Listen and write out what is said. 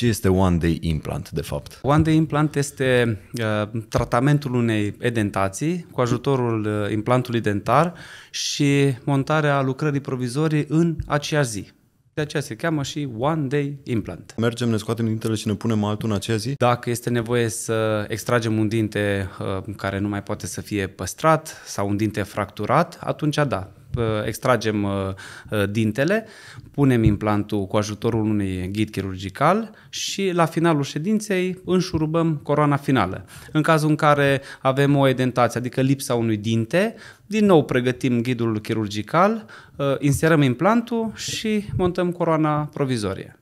Ce este One Day Implant, de fapt? One Day Implant este uh, tratamentul unei edentații cu ajutorul uh, implantului dentar și montarea lucrării provizorii în aceeași zi. De aceea se cheamă și One Day Implant. Mergem, ne scoatem dintele și ne punem altul în acea zi? Dacă este nevoie să extragem un dinte uh, care nu mai poate să fie păstrat sau un dinte fracturat, atunci da, extragem uh, uh, dintele, punem implantul cu ajutorul unui ghid chirurgical și la finalul ședinței înșurubăm coroana finală. În cazul în care avem o edentație, adică lipsa unui dinte, din nou pregătim ghidul chirurgical, uh, inserăm implantul și montăm coroana provizorie.